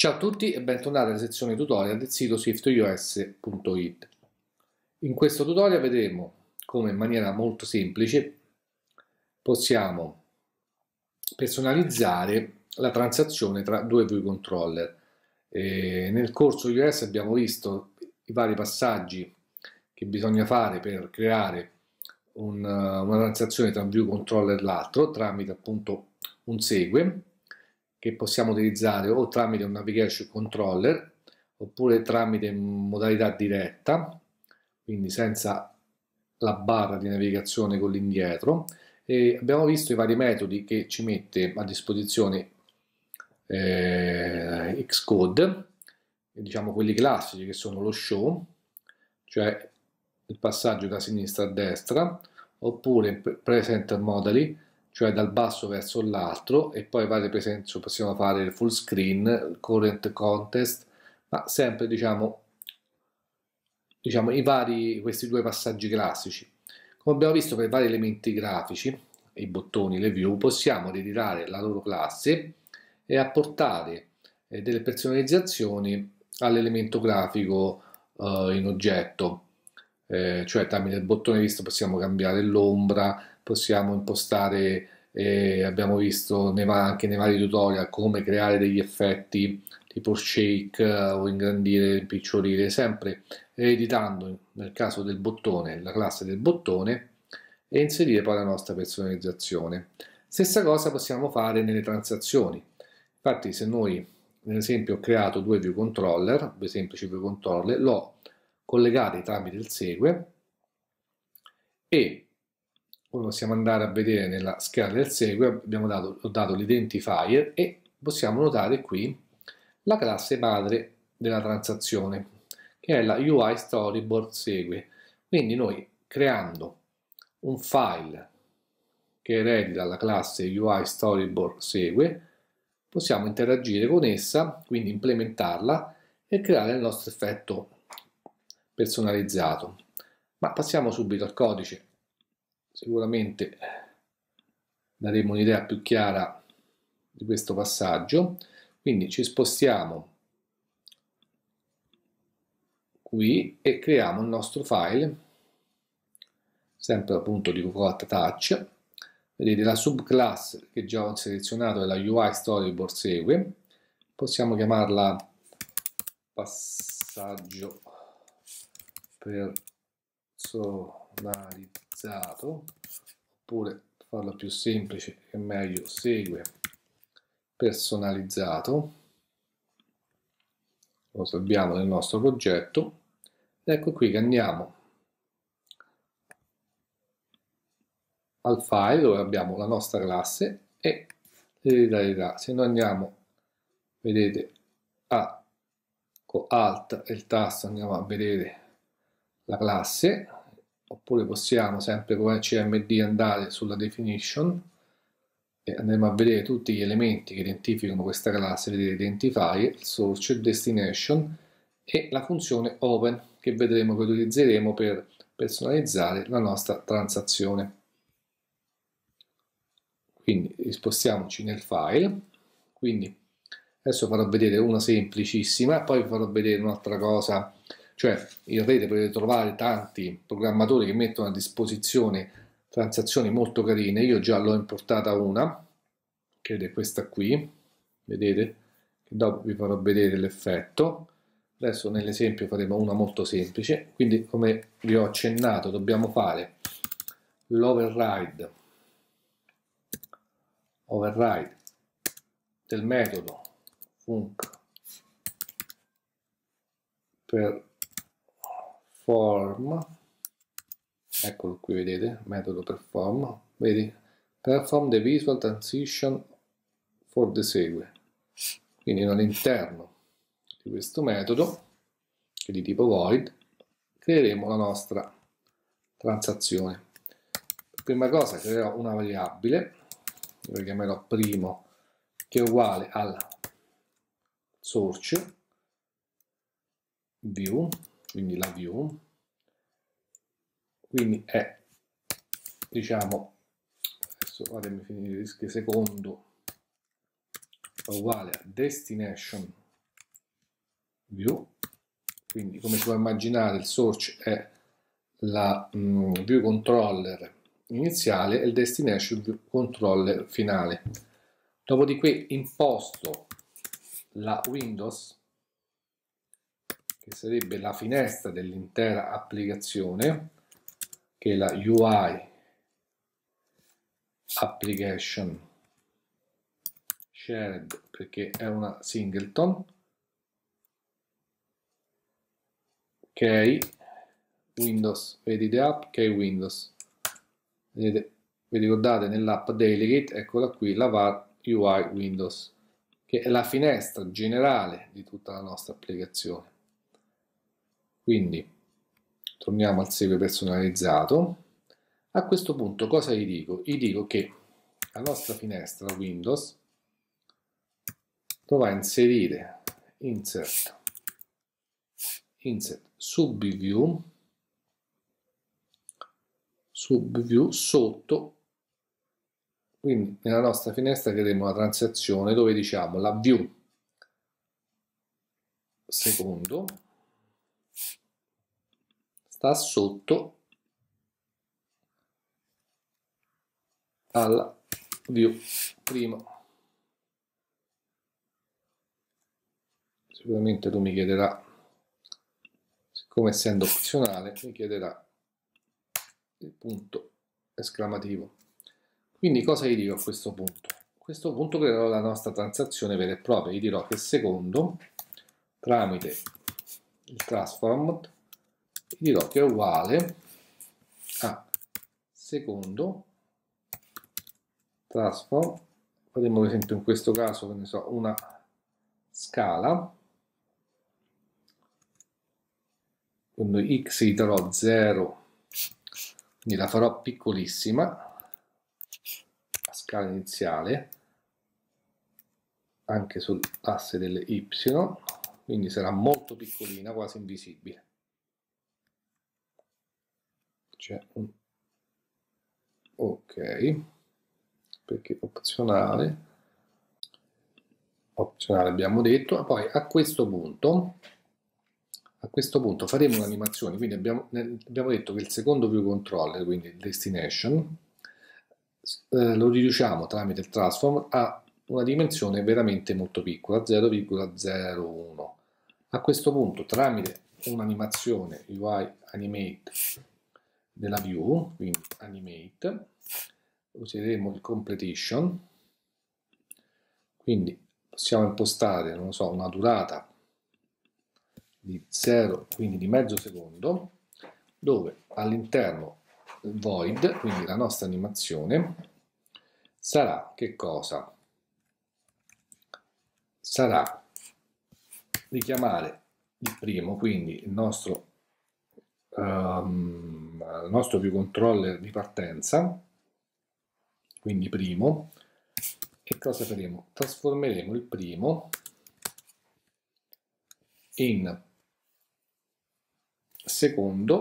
Ciao a tutti e bentornati alla sezione tutorial del sito swiftus.it. In questo tutorial vedremo come in maniera molto semplice possiamo personalizzare la transazione tra due view controller. E nel corso di iOS abbiamo visto i vari passaggi che bisogna fare per creare un, una transazione tra un view controller e l'altro tramite appunto un segue che possiamo utilizzare o tramite un navigation controller oppure tramite modalità diretta, quindi senza la barra di navigazione con l'indietro. E abbiamo visto i vari metodi che ci mette a disposizione eh, Xcode, diciamo quelli classici che sono lo show, cioè il passaggio da sinistra a destra, oppure present modali, cioè dal basso verso l'altro e poi varie per esempio possiamo fare il full screen, current contest, ma sempre diciamo, diciamo i vari, questi due passaggi classici. Come abbiamo visto per vari elementi grafici, i bottoni, le view, possiamo ritirare la loro classe e apportare eh, delle personalizzazioni all'elemento grafico eh, in oggetto. Eh, cioè tramite il bottone visto possiamo cambiare l'ombra, possiamo impostare, eh, abbiamo visto nei, anche nei vari tutorial come creare degli effetti tipo shake eh, o ingrandire, impicciolire, sempre editando nel caso del bottone la classe del bottone e inserire poi la nostra personalizzazione. Stessa cosa possiamo fare nelle transazioni. Infatti se noi, ad esempio, ho creato due view controller, due semplici view controller, l'ho collegati tramite il segue e possiamo andare a vedere nella scheda del segue, abbiamo dato, ho dato l'identifier e possiamo notare qui la classe madre della transazione, che è la UI Storyboard Segue. Quindi noi creando un file che eredita la classe UI Storyboard Segue, possiamo interagire con essa, quindi implementarla e creare il nostro effetto personalizzato. Ma passiamo subito al codice sicuramente daremo un'idea più chiara di questo passaggio quindi ci spostiamo qui e creiamo il nostro file sempre appunto di Cocoat Touch vedete la subclass che già ho selezionato è la UI Storyboard segue possiamo chiamarla passaggio personalità indirizzato, oppure farlo più semplice e meglio, segue personalizzato, lo salviamo nel nostro progetto, ed ecco qui che andiamo al file dove abbiamo la nostra classe e l'ereditarietà. Se noi andiamo, vedete, a con Alt e il tasto andiamo a vedere la classe, oppure possiamo sempre come CMD andare sulla definition e andremo a vedere tutti gli elementi che identificano questa classe, vedete identifier, source, destination e la funzione open che vedremo che utilizzeremo per personalizzare la nostra transazione. Quindi spostiamoci nel file, quindi adesso farò vedere una semplicissima, poi farò vedere un'altra cosa cioè in rete potete trovare tanti programmatori che mettono a disposizione transazioni molto carine. Io già l'ho importata una, che è questa qui, vedete? Dopo vi farò vedere l'effetto. Adesso nell'esempio faremo una molto semplice, quindi come vi ho accennato dobbiamo fare l'override override del metodo func per perform eccolo qui vedete metodo perform vedi perform the visual transition for the segue quindi all'interno di questo metodo che è di tipo void creeremo la nostra transazione prima cosa creerò una variabile lo chiamerò primo che è uguale alla source view quindi la view, quindi è diciamo adesso fatemi finire che secondo è uguale a destination view quindi come si può immaginare il source è la mm, view controller iniziale e il destination view controller finale dopodiché imposto la windows che sarebbe la finestra dell'intera applicazione, che è la UI application shared perché è una singleton. Ok, Windows, vedete app, ok Windows. Vedete, vi ricordate nell'app Delegate, eccola qui, la VAR UI Windows, che è la finestra generale di tutta la nostra applicazione. Quindi torniamo al SEO personalizzato. A questo punto cosa gli dico? Gli dico che la nostra finestra Windows dovrà inserire insert, insert subview, subview sotto quindi nella nostra finestra chiederemo una transazione dove diciamo la view secondo sta sotto alla view primo sicuramente lui mi chiederà siccome essendo opzionale mi chiederà il punto esclamativo quindi cosa gli dico a questo punto a questo punto creerò la nostra transazione vera e propria gli dirò che secondo tramite il transform dirò che è uguale a secondo transform faremo per esempio in questo caso che ne so una scala quando x gli darò 0 quindi la farò piccolissima a scala iniziale anche sull'asse delle y quindi sarà molto piccolina quasi invisibile c'è un ok perché opzionale opzionale abbiamo detto ah, poi a questo punto a questo punto faremo un'animazione quindi abbiamo, abbiamo, detto che il secondo view controller quindi destination eh, lo riduciamo tramite il transform a una dimensione veramente molto piccola 0,01 a questo punto tramite un'animazione UI animate della view, quindi animate, useremo il completion, quindi possiamo impostare, non so, una durata di 0, quindi di mezzo secondo, dove all'interno void, quindi la nostra animazione, sarà che cosa? Sarà richiamare il primo, quindi il nostro ehm, al nostro view controller di partenza, quindi primo, e cosa faremo? Trasformeremo il primo in secondo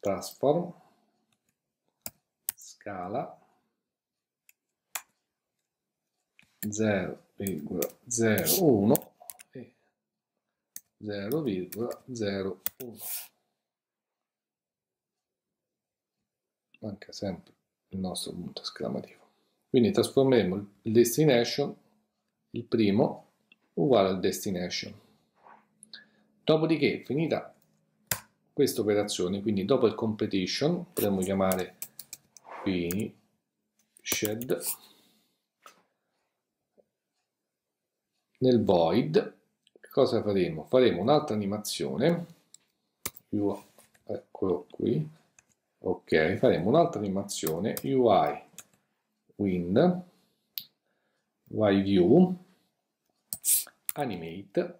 transform scala 0,01 0,01 manca sempre il nostro punto esclamativo quindi trasformeremo il destination il primo uguale al destination dopodiché finita questa operazione quindi dopo il competition potremmo chiamare finished nel void cosa faremo? Faremo un'altra animazione, UI, eccolo qui, ok, faremo un'altra animazione UI Wind, UI View, Animate,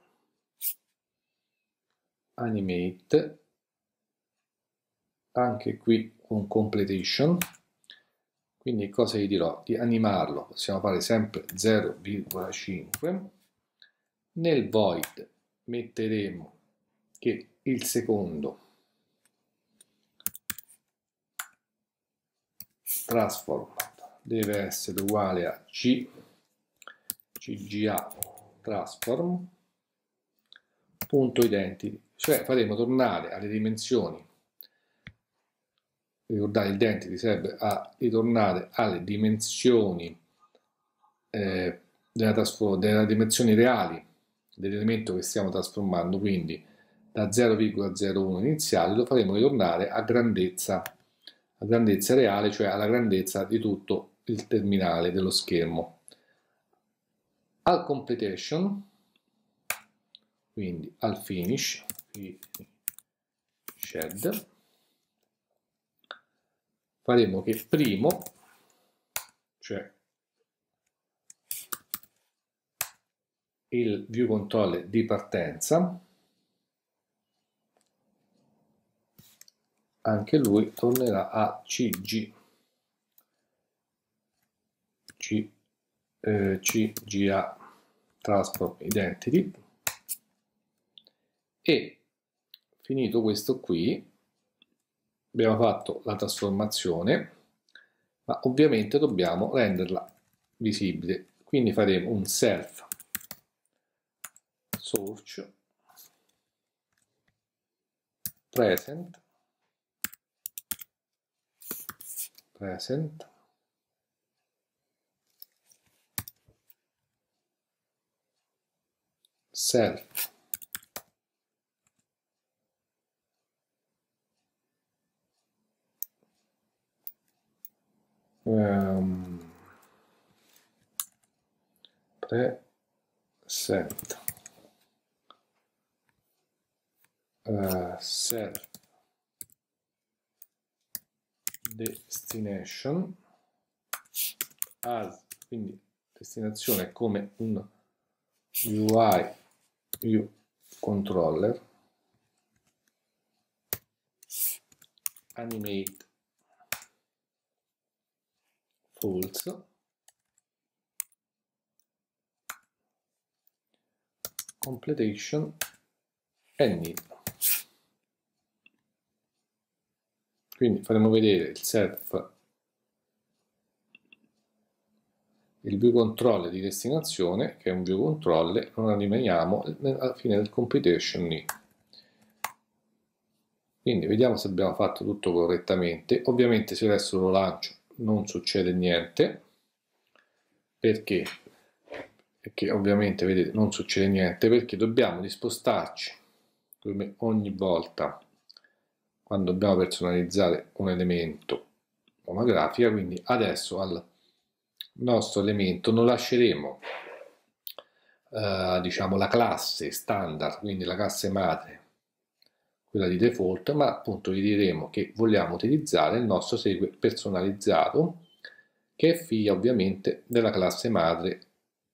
Animate, anche qui un completation. quindi cosa gli dirò? Di animarlo, possiamo fare sempre 0,5 nel void metteremo che il secondo transform deve essere uguale a c cga transform punto identity cioè faremo tornare alle dimensioni ricordate identity serve a ritornare alle dimensioni eh, della, della dimensioni reali dell'elemento che stiamo trasformando, quindi da 0,01 iniziale lo faremo ritornare a grandezza, a grandezza reale, cioè alla grandezza di tutto il terminale dello schermo. Al completion, quindi al finish, shed, faremo che primo, cioè il view control di partenza anche lui tornerà a CG, C, eh, CGA Transport Identity e finito questo qui abbiamo fatto la trasformazione ma ovviamente dobbiamo renderla visibile quindi faremo un self search present present self um, present uh, destination as quindi destinazione come un UI view controller animate false completation and need Quindi faremo vedere il self il view control di destinazione che è un view control lo rimaniamo alla fine del computation lì quindi vediamo se abbiamo fatto tutto correttamente ovviamente se adesso lo lancio non succede niente perché perché ovviamente vedete non succede niente perché dobbiamo dispostarci come ogni volta quando dobbiamo personalizzare un elemento o una grafica, quindi adesso al nostro elemento non lasceremo eh, diciamo la classe standard, quindi la classe madre, quella di default, ma appunto gli diremo che vogliamo utilizzare il nostro segue personalizzato che è figlia ovviamente della classe madre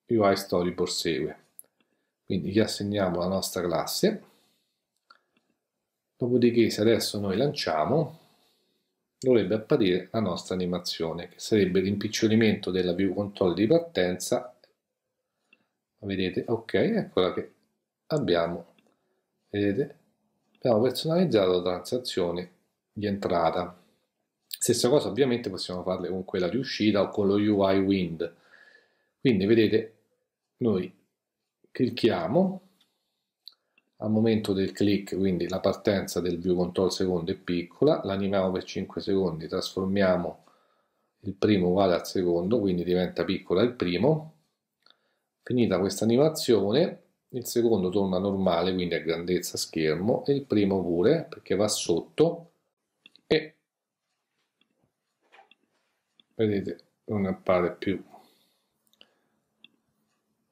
UI Storyboard segue. Quindi gli assegniamo la nostra classe Dopodiché se adesso noi lanciamo, dovrebbe apparire la nostra animazione, che sarebbe l'impicciolimento della view control di partenza. Vedete? Ok, eccola che abbiamo, vedete? Abbiamo personalizzato la transazione di entrata. Stessa cosa ovviamente possiamo farle con quella di uscita o con lo UI Wind. Quindi vedete, noi clicchiamo al momento del click quindi la partenza del view control secondo è piccola l'animiamo per 5 secondi trasformiamo il primo uguale al secondo quindi diventa piccola il primo finita questa animazione il secondo torna normale quindi a grandezza schermo e il primo pure perché va sotto e vedete non appare più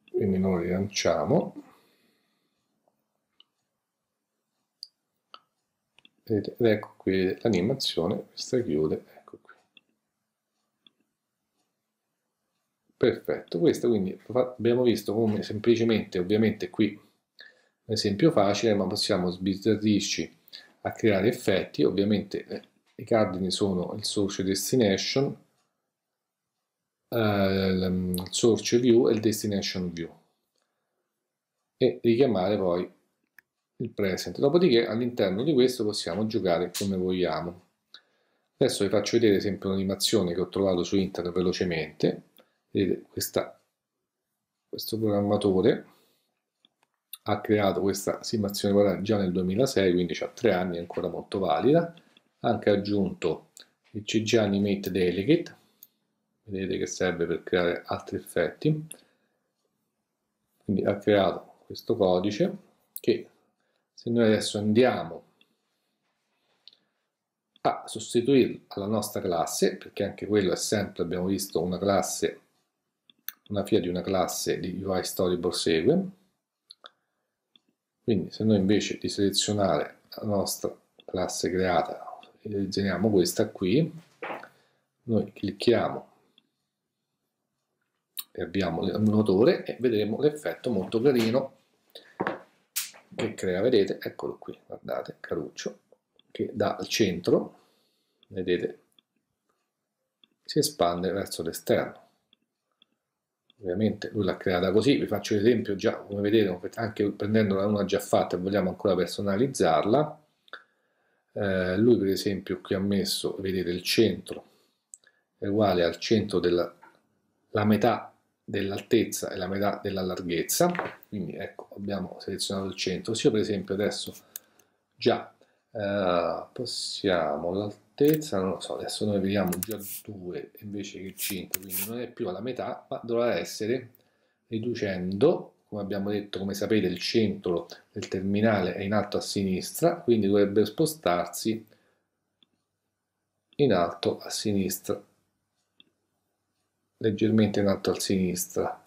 quindi noi rilanciamo vedete, ed ecco qui l'animazione, questa chiude, ecco qui. Perfetto, questo quindi abbiamo visto come semplicemente, ovviamente qui un esempio facile, ma possiamo sbizzarrirci a creare effetti, ovviamente eh, i cardini sono il source destination, eh, il source view e il destination view e richiamare poi il present. Dopodiché all'interno di questo possiamo giocare come vogliamo. Adesso vi faccio vedere sempre un'animazione che ho trovato su internet velocemente. Vedete, questa, questo programmatore ha creato questa simulazione già nel 2006, quindi ha tre anni, è ancora molto valida. Ha Anche aggiunto il CG Animate Delegate, vedete che serve per creare altri effetti. Quindi ha creato questo codice che se noi adesso andiamo a sostituire alla nostra classe, perché anche quello è sempre, abbiamo visto, una classe, una via di una classe di UI Storyboard Segue, quindi se noi invece di selezionare la nostra classe creata, selezioniamo questa qui, noi clicchiamo e abbiamo il motore e vedremo l'effetto molto carino che crea, vedete, eccolo qui, guardate, Caruccio, che dal centro, vedete, si espande verso l'esterno. Ovviamente lui l'ha creata così, vi faccio l'esempio già, come vedete, anche prendendola una già fatta e vogliamo ancora personalizzarla, eh, lui per esempio qui ha messo, vedete, il centro è uguale al centro della la metà dell'altezza e la metà della larghezza, quindi ecco abbiamo selezionato il centro, se io per esempio adesso già eh, possiamo l'altezza, non lo so, adesso noi vediamo già 2 invece che 5, quindi non è più alla metà, ma dovrà essere riducendo, come abbiamo detto, come sapete il centro del terminale è in alto a sinistra, quindi dovrebbe spostarsi in alto a sinistra leggermente in alto a sinistra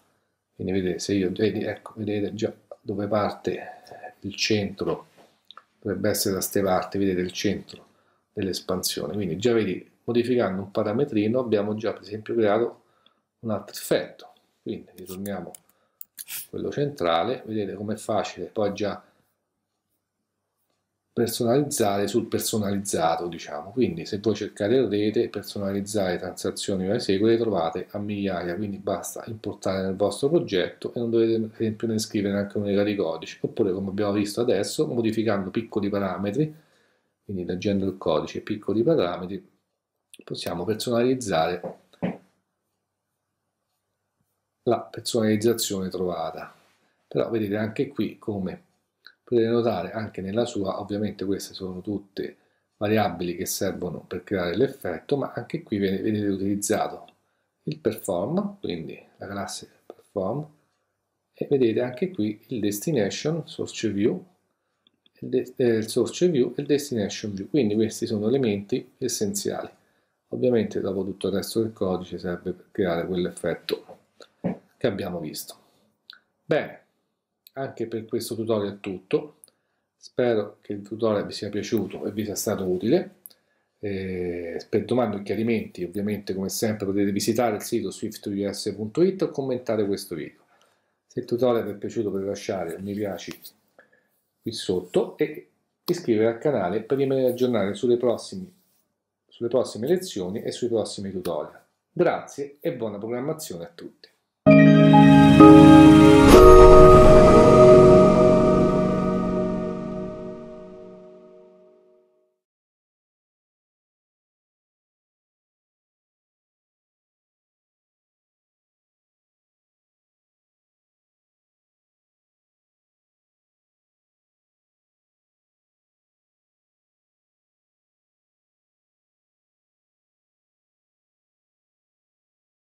quindi vedete se io ecco vedete già dove parte il centro dovrebbe essere da ste parti vedete il centro dell'espansione quindi già vedi modificando un parametrino abbiamo già per esempio creato un altro effetto quindi ritorniamo a quello centrale vedete com'è facile poi già personalizzare sul personalizzato, diciamo. Quindi se voi cercate in rete, personalizzare transazioni o esegue, le trovate a migliaia, quindi basta importare nel vostro progetto e non dovete per esempio ne scrivere neanche un'era di codice, oppure come abbiamo visto adesso, modificando piccoli parametri, quindi leggendo il codice piccoli parametri, possiamo personalizzare la personalizzazione trovata. Però vedete anche qui come potete notare anche nella sua, ovviamente queste sono tutte variabili che servono per creare l'effetto, ma anche qui vedete utilizzato il perform, quindi la classe perform, e vedete anche qui il destination, source view, eh, il source view e il destination view, quindi questi sono elementi essenziali. Ovviamente dopo tutto il resto del codice serve per creare quell'effetto che abbiamo visto. Bene, anche per questo tutorial è tutto. Spero che il tutorial vi sia piaciuto e vi sia stato utile. Eh, per domande o chiarimenti, ovviamente come sempre potete visitare il sito swiftus.it o commentare questo video. Se il tutorial vi è piaciuto potete lasciare un mi piace qui sotto e iscrivervi al canale per rimanere aggiornati sulle sulle prossime lezioni e sui prossimi tutorial. Grazie e buona programmazione a tutti.